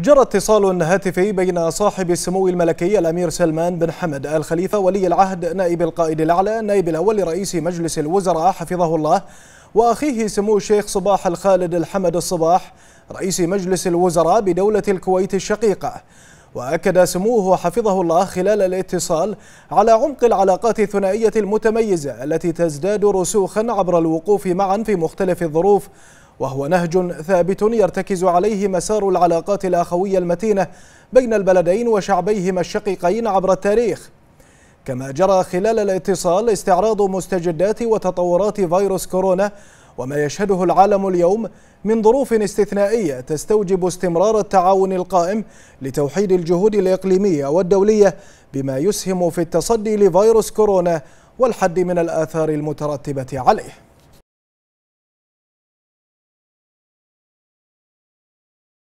جرى اتصال هاتفي بين صاحب السمو الملكي الأمير سلمان بن حمد آل خليفة ولي العهد نائب القائد الأعلى نائب الأول لرئيس مجلس الوزراء حفظه الله وأخيه سمو الشيخ صباح الخالد الحمد الصباح رئيس مجلس الوزراء بدولة الكويت الشقيقة وأكد سموه حفظه الله خلال الاتصال على عمق العلاقات الثنائية المتميزة التي تزداد رسوخا عبر الوقوف معا في مختلف الظروف وهو نهج ثابت يرتكز عليه مسار العلاقات الأخوية المتينة بين البلدين وشعبيهما الشقيقين عبر التاريخ كما جرى خلال الاتصال استعراض مستجدات وتطورات فيروس كورونا وما يشهده العالم اليوم من ظروف استثنائية تستوجب استمرار التعاون القائم لتوحيد الجهود الإقليمية والدولية بما يسهم في التصدي لفيروس كورونا والحد من الآثار المترتبة عليه